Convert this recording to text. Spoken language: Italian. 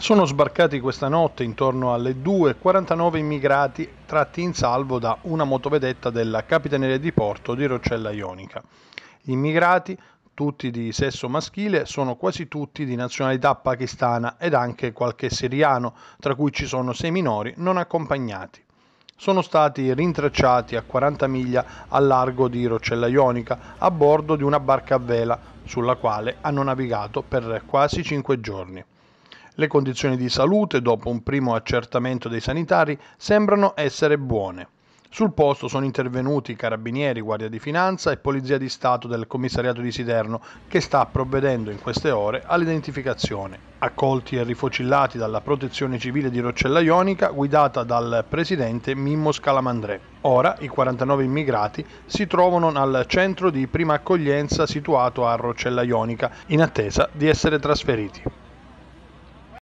Sono sbarcati questa notte intorno alle 2.49 immigrati tratti in salvo da una motovedetta della Capitaneria di Porto di Roccella Ionica. Gli immigrati, tutti di sesso maschile, sono quasi tutti di nazionalità pakistana ed anche qualche siriano, tra cui ci sono sei minori non accompagnati. Sono stati rintracciati a 40 miglia a largo di Roccella Ionica a bordo di una barca a vela sulla quale hanno navigato per quasi 5 giorni. Le condizioni di salute, dopo un primo accertamento dei sanitari, sembrano essere buone. Sul posto sono intervenuti carabinieri, guardia di finanza e polizia di Stato del commissariato di Siderno che sta provvedendo in queste ore all'identificazione. Accolti e rifocillati dalla protezione civile di Roccella Ionica guidata dal presidente Mimmo Scalamandré. Ora i 49 immigrati si trovano al centro di prima accoglienza situato a Roccella Ionica in attesa di essere trasferiti.